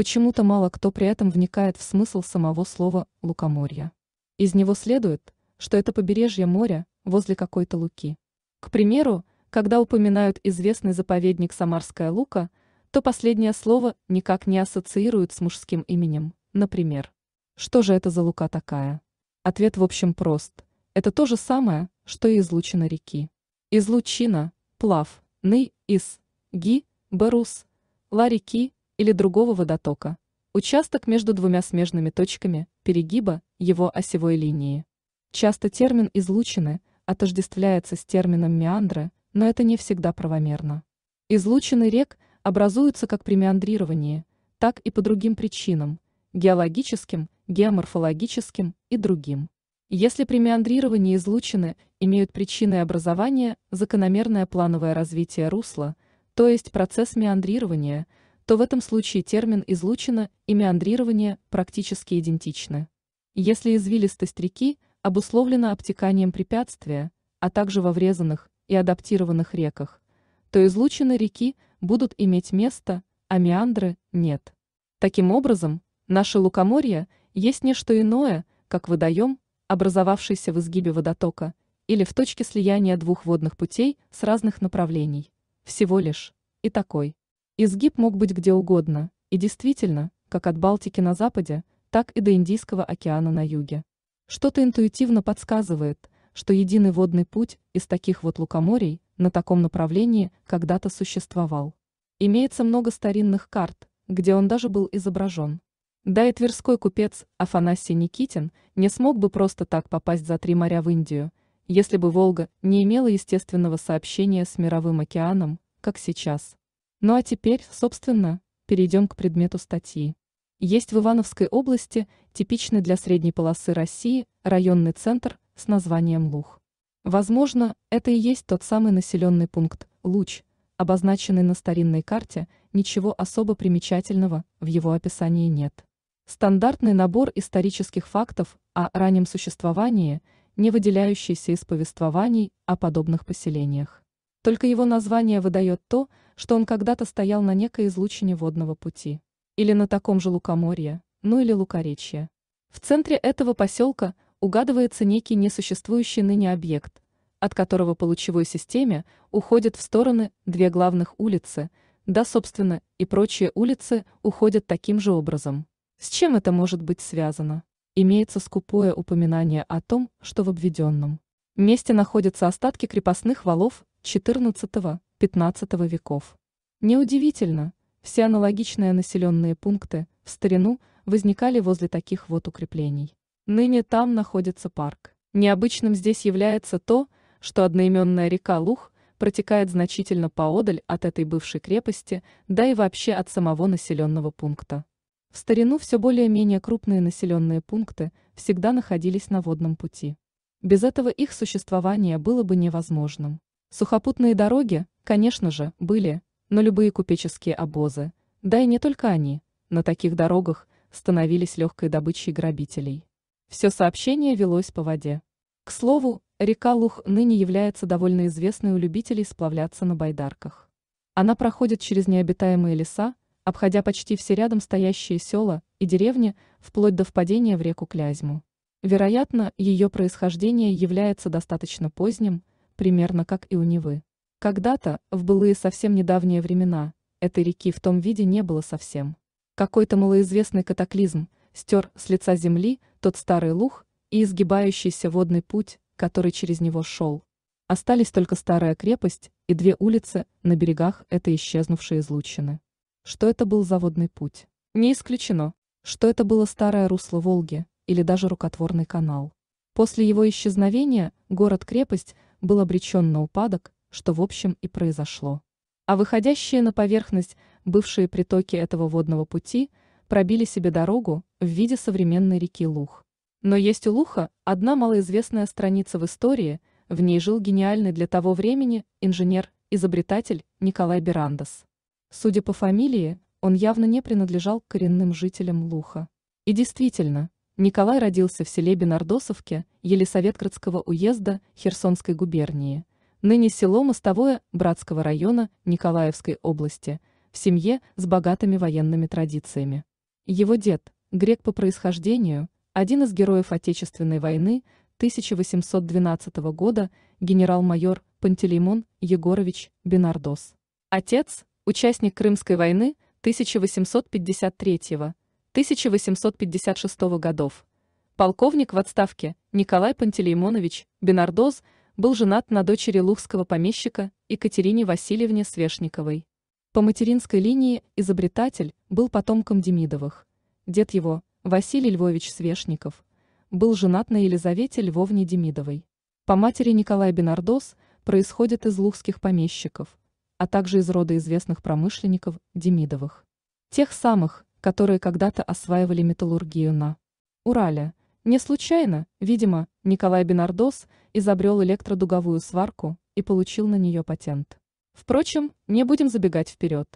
Почему-то мало кто при этом вникает в смысл самого слова «лукоморье». Из него следует, что это побережье моря возле какой-то луки. К примеру, когда упоминают известный заповедник «Самарская лука», то последнее слово никак не ассоциируют с мужским именем, например. Что же это за лука такая? Ответ в общем прост. Это то же самое, что и излучина реки. Излучина, плав, ны, из, ги, барус, ла реки, или другого водотока. Участок между двумя смежными точками перегиба его осевой линии. Часто термин «излучины» отождествляется с термином «меандры», но это не всегда правомерно. Излучины рек образуются как при меандрировании, так и по другим причинам – геологическим, геоморфологическим и другим. Если при меандрировании излучины имеют причиной образования закономерное плановое развитие русла, то есть процесс меандрирования – то в этом случае термин «излучина» и «меандрирование» практически идентичны. Если извилистость реки обусловлена обтеканием препятствия, а также во врезанных и адаптированных реках, то излучины реки будут иметь место, а меандры – нет. Таким образом, наше лукоморье есть не что иное, как водоем, образовавшийся в изгибе водотока или в точке слияния двух водных путей с разных направлений. Всего лишь. И такой. Изгиб мог быть где угодно, и действительно, как от Балтики на западе, так и до Индийского океана на юге. Что-то интуитивно подсказывает, что единый водный путь из таких вот лукоморий на таком направлении когда-то существовал. Имеется много старинных карт, где он даже был изображен. Да и тверской купец Афанасий Никитин не смог бы просто так попасть за три моря в Индию, если бы Волга не имела естественного сообщения с Мировым океаном, как сейчас. Ну а теперь, собственно, перейдем к предмету статьи. Есть в Ивановской области типичный для средней полосы России районный центр с названием Лух. Возможно, это и есть тот самый населенный пункт Луч, обозначенный на старинной карте, ничего особо примечательного в его описании нет. Стандартный набор исторических фактов о раннем существовании, не выделяющийся из повествований о подобных поселениях. Только его название выдает то, что он когда-то стоял на некой излучине водного пути. Или на таком же лукоморье, ну или лукоречье. В центре этого поселка угадывается некий несуществующий ныне объект, от которого по лучевой системе уходят в стороны две главных улицы, да, собственно, и прочие улицы уходят таким же образом. С чем это может быть связано? Имеется скупое упоминание о том, что в обведенном месте находятся остатки крепостных валов XIV-XV веков. Неудивительно, все аналогичные населенные пункты в старину возникали возле таких вот укреплений. Ныне там находится парк. Необычным здесь является то, что одноименная река Лух протекает значительно поодаль от этой бывшей крепости, да и вообще от самого населенного пункта. В старину все более-менее крупные населенные пункты всегда находились на водном пути. Без этого их существование было бы невозможным. Сухопутные дороги, конечно же, были, но любые купеческие обозы, да и не только они, на таких дорогах становились легкой добычей грабителей. Все сообщение велось по воде. К слову, река Лух ныне является довольно известной у любителей сплавляться на байдарках. Она проходит через необитаемые леса, обходя почти все рядом стоящие села и деревни, вплоть до впадения в реку Клязьму. Вероятно, ее происхождение является достаточно поздним, примерно как и у Невы. Когда-то, в былые совсем недавние времена, этой реки в том виде не было совсем. Какой-то малоизвестный катаклизм стер с лица земли тот старый лух и изгибающийся водный путь, который через него шел. Остались только старая крепость и две улицы на берегах этой исчезнувшей излучины. Что это был за водный путь? Не исключено, что это было старое русло Волги или даже рукотворный канал. После его исчезновения город-крепость – был обречен на упадок, что в общем и произошло. А выходящие на поверхность бывшие притоки этого водного пути пробили себе дорогу в виде современной реки Лух. Но есть у Луха одна малоизвестная страница в истории, в ней жил гениальный для того времени инженер-изобретатель Николай Берандес. Судя по фамилии, он явно не принадлежал коренным жителям Луха. И действительно, Николай родился в селе Бенардосовке Елисаветградского уезда Херсонской губернии, ныне село Мостовое Братского района Николаевской области, в семье с богатыми военными традициями. Его дед, грек по происхождению, один из героев Отечественной войны 1812 года, генерал-майор Пантелеймон Егорович Бенардос. Отец – участник Крымской войны 1853 года 1856 годов. Полковник в отставке Николай Пантелеймонович Бенардоз был женат на дочери лухского помещика Екатерине Васильевне Свешниковой. По материнской линии изобретатель был потомком Демидовых. Дед его, Василий Львович Свешников, был женат на Елизавете Львовне Демидовой. По матери Николай Бенардос происходит из лухских помещиков, а также из рода известных промышленников Демидовых. Тех самых, которые когда-то осваивали металлургию на Урале. Не случайно, видимо, Николай Бинардос изобрел электродуговую сварку и получил на нее патент. Впрочем, не будем забегать вперед.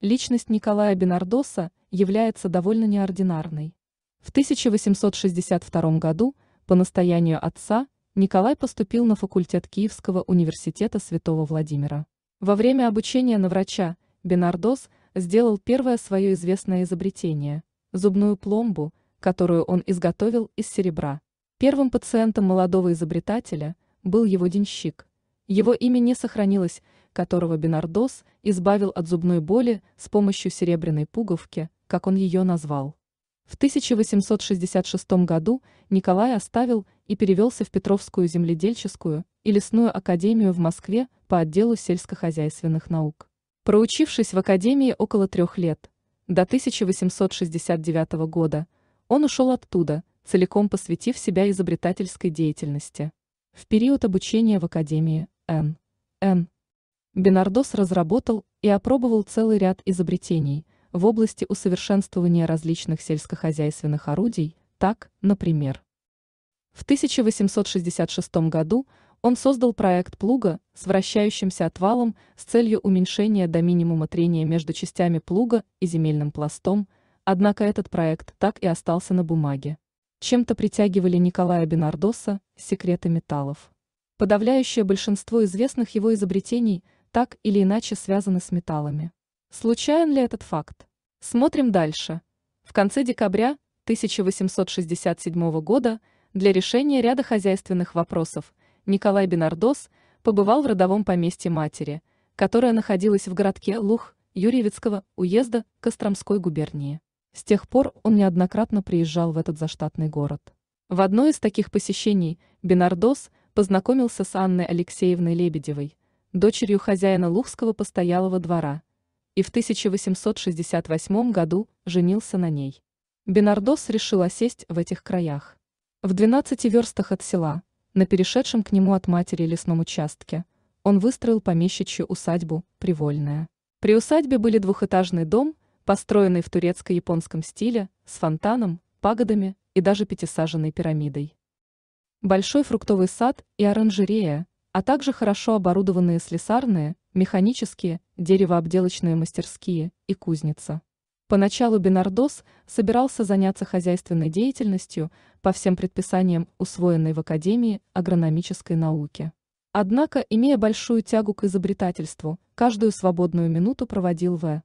Личность Николая Бинардоса является довольно неординарной. В 1862 году по настоянию отца Николай поступил на факультет Киевского университета Святого Владимира. Во время обучения на врача Бинардос сделал первое свое известное изобретение – зубную пломбу, которую он изготовил из серебра. Первым пациентом молодого изобретателя был его денщик. Его имя не сохранилось, которого Бинардос избавил от зубной боли с помощью серебряной пуговки, как он ее назвал. В 1866 году Николай оставил и перевелся в Петровскую земледельческую и лесную академию в Москве по отделу сельскохозяйственных наук. Проучившись в академии около трех лет, до 1869 года, он ушел оттуда, целиком посвятив себя изобретательской деятельности. В период обучения в академии Н. Н. Бенардос разработал и опробовал целый ряд изобретений в области усовершенствования различных сельскохозяйственных орудий, так, например, в 1866 году он создал проект плуга с вращающимся отвалом с целью уменьшения до минимума трения между частями плуга и земельным пластом, однако этот проект так и остался на бумаге. Чем-то притягивали Николая Бинардоса секреты металлов. Подавляющее большинство известных его изобретений так или иначе связаны с металлами. Случайен ли этот факт? Смотрим дальше. В конце декабря 1867 года для решения ряда хозяйственных вопросов – Николай Бинардос побывал в родовом поместье матери, которое находилось в городке Лух Юрьевицкого уезда Костромской губернии. С тех пор он неоднократно приезжал в этот заштатный город. В одно из таких посещений Бинардос познакомился с Анной Алексеевной Лебедевой, дочерью хозяина Лухского постоялого двора, и в 1868 году женился на ней. Бинардос решил осесть в этих краях. В 12 верстах от села – на перешедшем к нему от матери лесном участке он выстроил помещичью усадьбу «Привольная». При усадьбе были двухэтажный дом, построенный в турецко-японском стиле, с фонтаном, пагодами и даже пятисаженной пирамидой. Большой фруктовый сад и оранжерея, а также хорошо оборудованные слесарные, механические, деревообделочные мастерские и кузница. Поначалу Бинардос собирался заняться хозяйственной деятельностью по всем предписаниям, усвоенной в Академии агрономической науки. Однако, имея большую тягу к изобретательству, каждую свободную минуту проводил в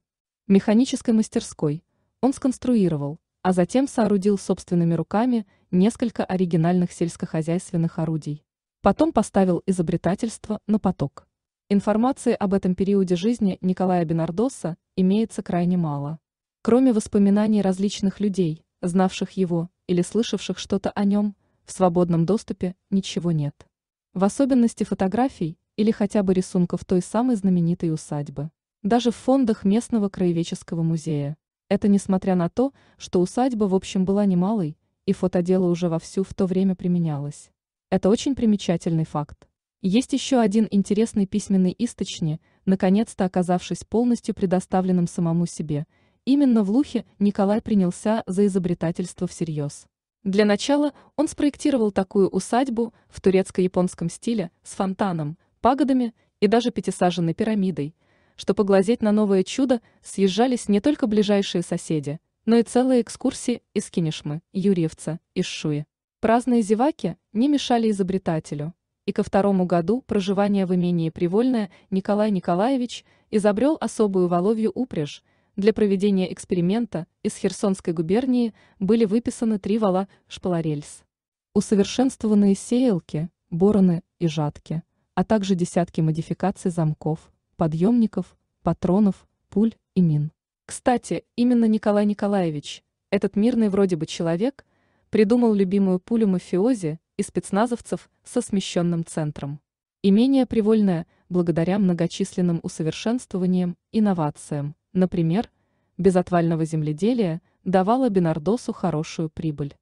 механической мастерской. Он сконструировал, а затем соорудил собственными руками несколько оригинальных сельскохозяйственных орудий. Потом поставил изобретательство на поток. Информации об этом периоде жизни Николая Бинардоса имеется крайне мало. Кроме воспоминаний различных людей, знавших его или слышавших что-то о нем, в свободном доступе ничего нет. В особенности фотографий или хотя бы рисунков той самой знаменитой усадьбы. Даже в фондах местного краеведческого музея. Это несмотря на то, что усадьба в общем была немалой, и фотодело уже вовсю в то время применялось. Это очень примечательный факт. Есть еще один интересный письменный источник, наконец-то оказавшись полностью предоставленным самому себе – Именно в Лухе Николай принялся за изобретательство всерьез. Для начала он спроектировал такую усадьбу в турецко-японском стиле с фонтаном, пагодами и даже пятисаженной пирамидой, что поглазеть на новое чудо съезжались не только ближайшие соседи, но и целые экскурсии из Кинешмы, Юрьевца, и Шуи. Праздные зеваки не мешали изобретателю. И ко второму году проживания в имении Привольное Николай Николаевич изобрел особую воловью упряжь – для проведения эксперимента из Херсонской губернии были выписаны три вала шпалорельс. Усовершенствованные сеялки, бороны и жатки, а также десятки модификаций замков, подъемников, патронов, пуль и мин. Кстати, именно Николай Николаевич, этот мирный вроде бы человек, придумал любимую пулю мафиози и спецназовцев со смещенным центром. и менее привольная, благодаря многочисленным усовершенствованиям, и новациям. Например, безотвального земледелия давала Бинардосу хорошую прибыль.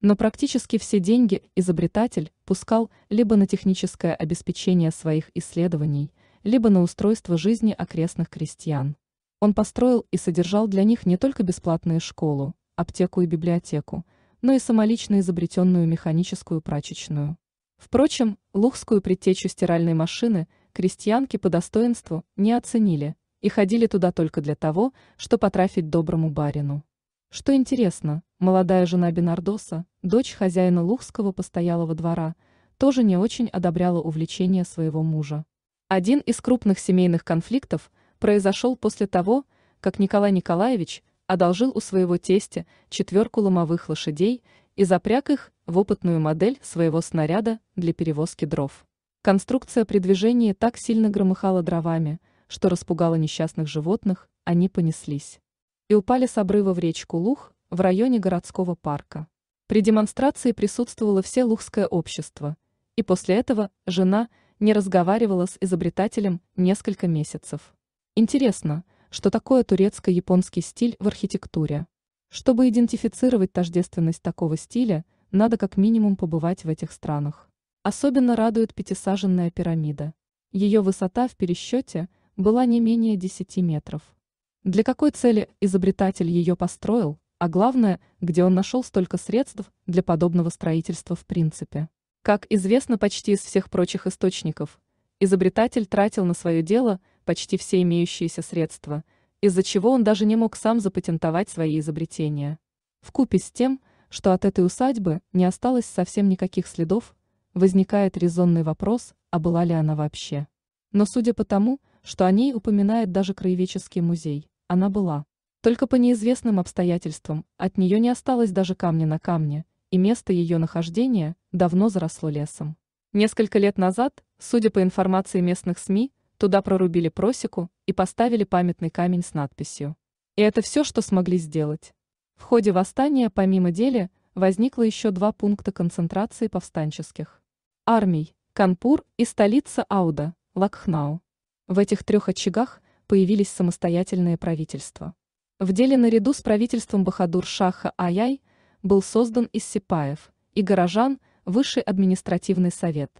Но практически все деньги изобретатель пускал либо на техническое обеспечение своих исследований, либо на устройство жизни окрестных крестьян. Он построил и содержал для них не только бесплатную школу, аптеку и библиотеку, но и самолично изобретенную механическую прачечную. Впрочем, лухскую предтечу стиральной машины крестьянки по достоинству не оценили – и ходили туда только для того, чтобы потрафить доброму барину. Что интересно, молодая жена Бинардоса, дочь хозяина Лухского постоялого двора, тоже не очень одобряла увлечение своего мужа. Один из крупных семейных конфликтов произошел после того, как Николай Николаевич одолжил у своего тестя четверку ломовых лошадей и запряг их в опытную модель своего снаряда для перевозки дров. Конструкция при движении так сильно громыхала дровами – что распугало несчастных животных, они понеслись. И упали с обрыва в речку Лух в районе городского парка. При демонстрации присутствовало все лухское общество, и после этого жена не разговаривала с изобретателем несколько месяцев. Интересно, что такое турецко-японский стиль в архитектуре. Чтобы идентифицировать тождественность такого стиля, надо как минимум побывать в этих странах. Особенно радует пятисаженная пирамида. Ее высота в пересчете – была не менее 10 метров. Для какой цели изобретатель ее построил, а главное, где он нашел столько средств для подобного строительства в принципе. Как известно почти из всех прочих источников, изобретатель тратил на свое дело почти все имеющиеся средства, из-за чего он даже не мог сам запатентовать свои изобретения. Вкупе с тем, что от этой усадьбы не осталось совсем никаких следов, возникает резонный вопрос, а была ли она вообще. Но судя по тому, что о ней упоминает даже Краеведческий музей. Она была. Только по неизвестным обстоятельствам от нее не осталось даже камня на камне, и место ее нахождения давно заросло лесом. Несколько лет назад, судя по информации местных СМИ, туда прорубили просеку и поставили памятный камень с надписью. И это все, что смогли сделать. В ходе восстания, помимо дели, возникло еще два пункта концентрации повстанческих. Армий, Канпур и столица Ауда, Лакхнау. В этих трех очагах появились самостоятельные правительства. В деле наряду с правительством Бахадур-Шаха Аяй был создан из сипаев и горожан Высший административный совет.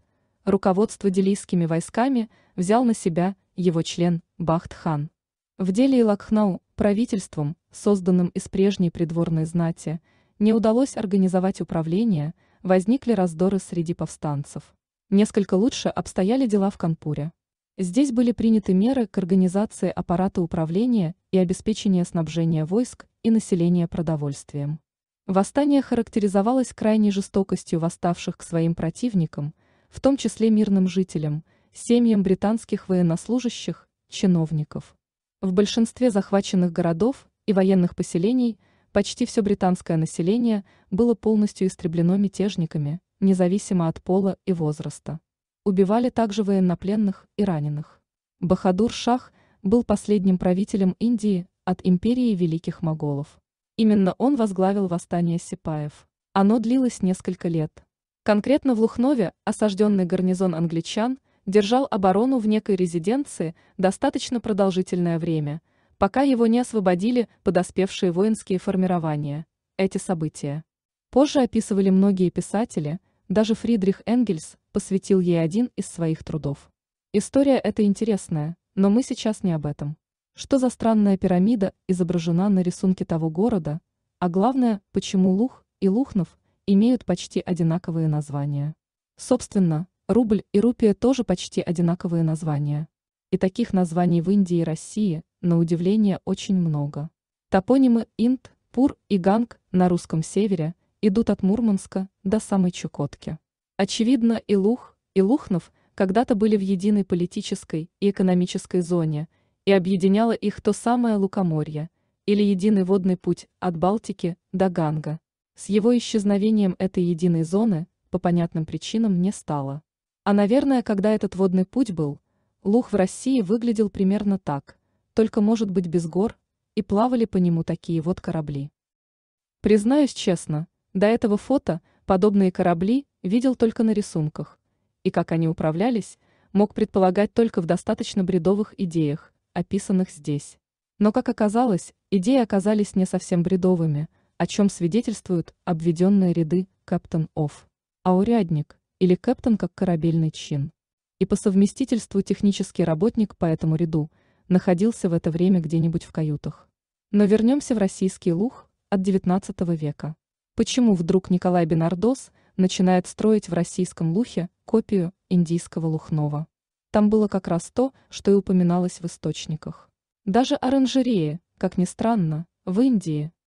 Руководство делийскими войсками взял на себя его член Бахтхан. В деле Илакхнау правительством, созданным из прежней придворной знати, не удалось организовать управление, возникли раздоры среди повстанцев. Несколько лучше обстояли дела в Канпуре. Здесь были приняты меры к организации аппарата управления и обеспечения снабжения войск и населения продовольствием. Восстание характеризовалось крайней жестокостью восставших к своим противникам, в том числе мирным жителям, семьям британских военнослужащих, чиновников. В большинстве захваченных городов и военных поселений почти все британское население было полностью истреблено мятежниками, независимо от пола и возраста убивали также военнопленных и раненых. Бахадур Шах был последним правителем Индии от империи Великих Моголов. Именно он возглавил восстание сипаев. Оно длилось несколько лет. Конкретно в Лухнове осажденный гарнизон англичан держал оборону в некой резиденции достаточно продолжительное время, пока его не освободили подоспевшие воинские формирования. Эти события позже описывали многие писатели, даже Фридрих Энгельс посвятил ей один из своих трудов. История эта интересная, но мы сейчас не об этом. Что за странная пирамида изображена на рисунке того города, а главное, почему Лух и Лухнов имеют почти одинаковые названия. Собственно, рубль и рупия тоже почти одинаковые названия. И таких названий в Индии и России, на удивление, очень много. Топонимы Инд, Пур и Ганг на русском севере идут от Мурманска до самой Чукотки. Очевидно, и Лух, и Лухнов когда-то были в единой политической и экономической зоне, и объединяло их то самое Лукоморье, или единый водный путь от Балтики до Ганга. С его исчезновением этой единой зоны по понятным причинам не стало. А, наверное, когда этот водный путь был, Лух в России выглядел примерно так, только, может быть, без гор, и плавали по нему такие вот корабли. Признаюсь честно, до этого фото – Подобные корабли видел только на рисунках, и как они управлялись, мог предполагать только в достаточно бредовых идеях, описанных здесь. Но, как оказалось, идеи оказались не совсем бредовыми, о чем свидетельствуют обведенные ряды «Каптон Офф», «Аурядник» или «Каптон как корабельный чин». И по совместительству технический работник по этому ряду находился в это время где-нибудь в каютах. Но вернемся в российский лух от XIX века. Почему вдруг Николай Бинардос начинает строить в российском лухе копию индийского лухного? Там было как раз то, что и упоминалось в источниках. Даже оранжереи, как ни странно, в Индии